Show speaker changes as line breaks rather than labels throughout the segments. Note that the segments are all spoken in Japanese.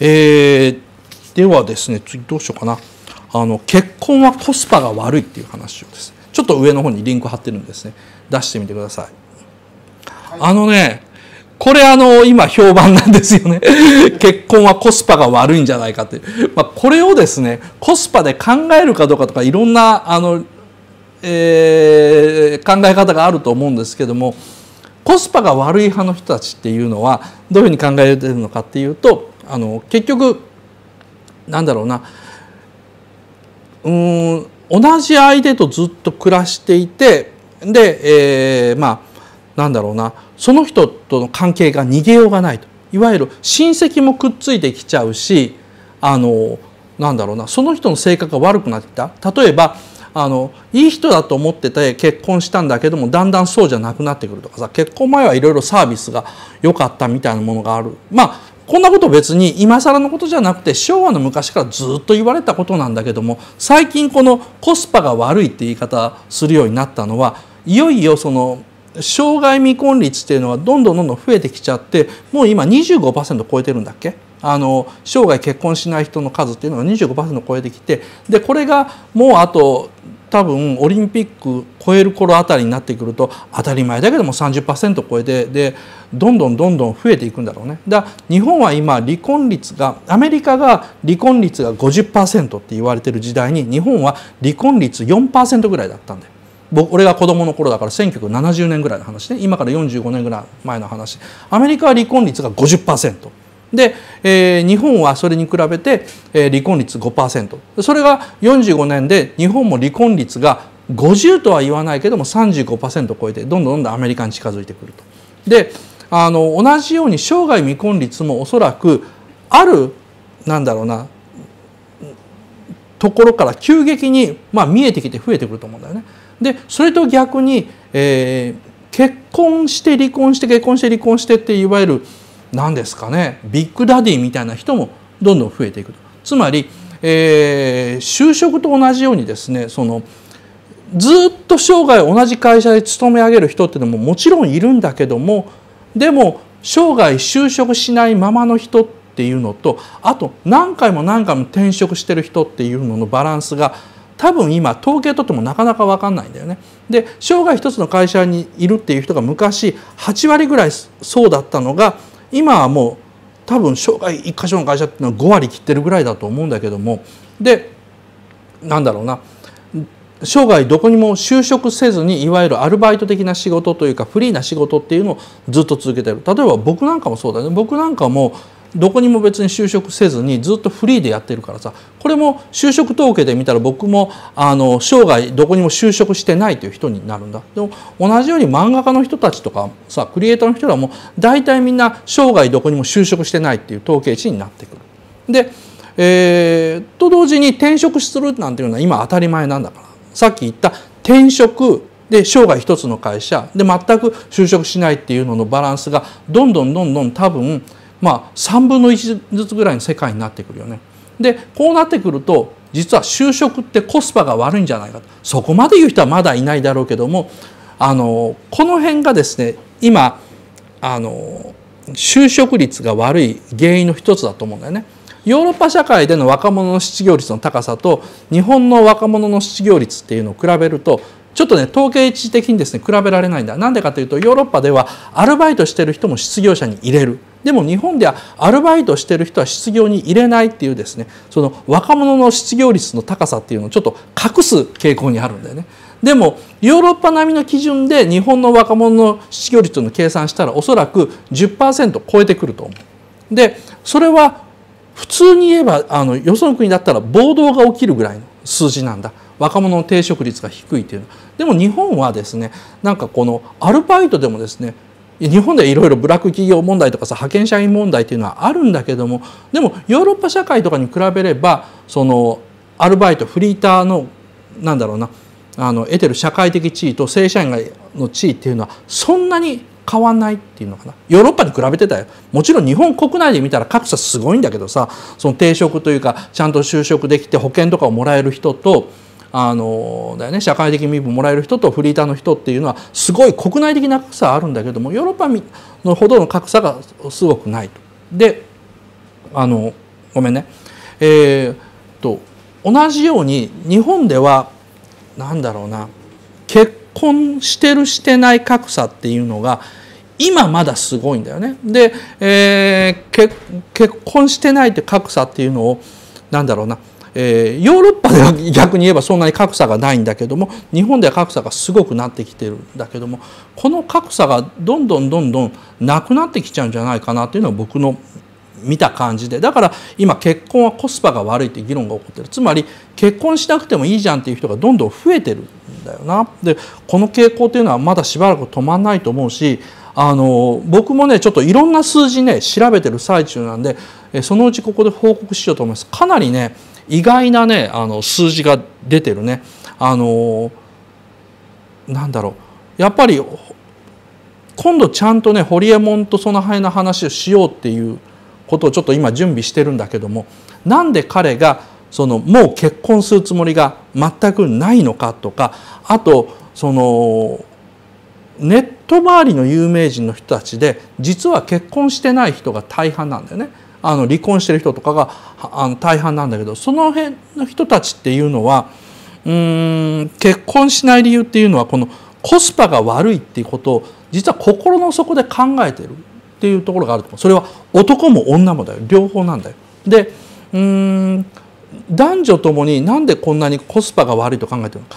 えー、ではですね次どうしようかなあの結婚はコスパが悪いっていう話をですねちょっと上の方にリンク貼ってるんですね出してみてください、あのねこれあの今評判なんですよね 結婚はコスパが悪いんじゃないかって、まあ、これをですねコスパで考えるかどうかとかいろんなあの、えー、考え方があると思うんですけどもコスパが悪い派の人たちっていうのはどういうふうに考えてるのかっていうとあの結局なんだろうなうん同じ相手とずっと暮らしていてで、えー、まあなんだろうなその人との関係が逃げようがないといわゆる親戚もくっついてきちゃうしあのなんだろうなその人の性格が悪くなってきた例えばあのいい人だと思ってて結婚したんだけどもだんだんそうじゃなくなってくるとかさ結婚前はいろいろサービスが良かったみたいなものがあるまあこんなこと別に今更のことじゃなくて昭和の昔からずっと言われたことなんだけども最近このコスパが悪いって言い方するようになったのはいよいよその障害未婚率っていうのはどんどんどんどん増えてきちゃってもう今25%超えてるんだっけあの生涯結婚しない人の数っていうのが25%超えてきてでこれがもうあと多分オリンピック超える頃あたりになってくると当たり前だけども30%超えてでどんどんどんどん増えていくんだろうねだ日本は今離婚率がアメリカが離婚率が50%って言われてる時代に日本は離婚率4%ぐらいだったんだよ僕俺が子供の頃だから1970年ぐらいの話ね今から45年ぐらい前の話アメリカは離婚率が50%。で、えー、日本はそれに比べて、えー、離婚率5%それが45年で日本も離婚率が50とは言わないけども35%を超えてどんどんどんどんアメリカに近づいてくると。であの同じように生涯未婚率もおそらくあるなんだろうなところから急激に、まあ、見えてきて増えてくると思うんだよね。でそれと逆に、えー、結婚して離婚して結婚して離婚してっていわゆる何ですかねビッグダディみたいな人もどんどん増えていくとつまり、えー、就職と同じようにですねそのずっと生涯同じ会社で勤め上げる人ってのももちろんいるんだけどもでも生涯就職しないままの人っていうのとあと何回も何回も転職してる人っていうののバランスが多分今統計取ってもなかなか分かんないんだよね。で生涯一つの会社にいるっていう人が昔8割ぐらいそうだったのが今はもう多分生涯1箇所の会社っていうのは5割切ってるぐらいだと思うんだけどもでなんだろうな生涯どこにも就職せずにいわゆるアルバイト的な仕事というかフリーな仕事っていうのをずっと続けてる例えば僕なんかもそうだね僕なんかもどこにも別に就職せずにずっとフリーでやってるからさこれも就職統計で見たら僕もあの生涯どこにも就職してないという人になるんだでも同じように漫画家の人たちとかさクリエイターの人らも大体みんな生涯どこにも就職してないっていう統計値になってくる。で、えー、と同時に転職するなんていうのは今当たり前なんだからさっき言った転職で生涯一つの会社で全く就職しないっていうののバランスがどんどんどんどん多分まあ、3分の1ずつぐらいの世界になってくるよね。でこうなってくると実は就職ってコスパが悪いんじゃないかとそこまで言う人はまだいないだろうけどもあのこの辺がですね今あの就職率が悪い原因の一つだと思うんだよね。ヨーロッパ社会での若者の失業率の高さと日本の若者の失業率っていうのを比べるとちょっとね統計値的にですね比べられないんだなんでかというとヨーロッパではアルバイトしてる人も失業者に入れるでも日本ではアルバイトしてる人は失業に入れないっていうですねその若者の失業率の高さっていうのをちょっと隠す傾向にあるんだよね。でもヨーロッパ並みの基準で日本の若者の失業率の計算したらおそらく10%超えてくると思う。でそれは普通に言えばあのよその国だったら暴動が起きるぐらいの数字なんだ若者の定職率が低いというのでも日本はですねなんかこのアルバイトでもですね日本ではいろいろブラック企業問題とかさ派遣社員問題というのはあるんだけどもでもヨーロッパ社会とかに比べればそのアルバイトフリーターのなんだろうなあの得てる社会的地位と正社員の地位っていうのはそんなに変わんないっていうのかなヨーロッパに比べてたよもちろん日本国内で見たら格差すごいんだけどさその定職というかちゃんと就職できて保険とかをもらえる人とあのだよね、社会的身分もらえる人とフリーターの人っていうのはすごい国内的な格差はあるんだけどもヨーロッパのほどの格差がすごくないと。であのごめんね、えー、っと同じように日本では何だろうな結婚してるしてない格差っていうのが今まだすごいんだよね。で、えー、結婚してないって格差っていうのを何だろうなえー、ヨーロッパでは 逆に言えばそんなに格差がないんだけども日本では格差がすごくなってきてるんだけどもこの格差がどんどんどんどんなくなってきちゃうんじゃないかなというのは僕の見た感じでだから今結婚はコスパが悪いって議論が起こってるつまり結婚しなくてもいいじゃんっていう人がどんどん増えてるんだよな。でこの傾向っていうのはまだしばらく止まんないと思うしあの僕もねちょっといろんな数字ね調べてる最中なんでそのうちここで報告しようと思います。かなりね意外なねあの数字が出てるねあのなんだろうやっぱり今度ちゃんとねホリエモンとその辺の話をしようっていうことをちょっと今準備してるんだけどもなんで彼がそのもう結婚するつもりが全くないのかとかあとそのネット周りの有名人の人たちで実は結婚してない人が大半なんだよね。あの離婚してる人とかがあの大半なんだけどその辺の人たちっていうのはうん結婚しない理由っていうのはこのコスパが悪いっていうことを実は心の底で考えてるっていうところがあると思うそれは男も女もだよ両方なんだよ。でうん男女ともになんでこんなにコスパが悪いと考えてるのか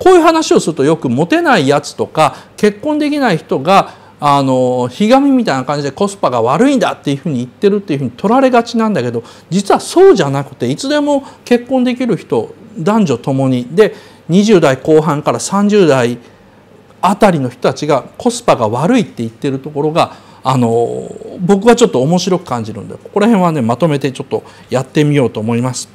こういう話をするとよくモテないやつとか結婚できない人があのひがみみたいな感じでコスパが悪いんだっていうふうに言ってるっていうふうに取られがちなんだけど実はそうじゃなくていつでも結婚できる人男女ともにで20代後半から30代あたりの人たちがコスパが悪いって言ってるところがあの僕はちょっと面白く感じるんでここら辺はねまとめてちょっとやってみようと思います。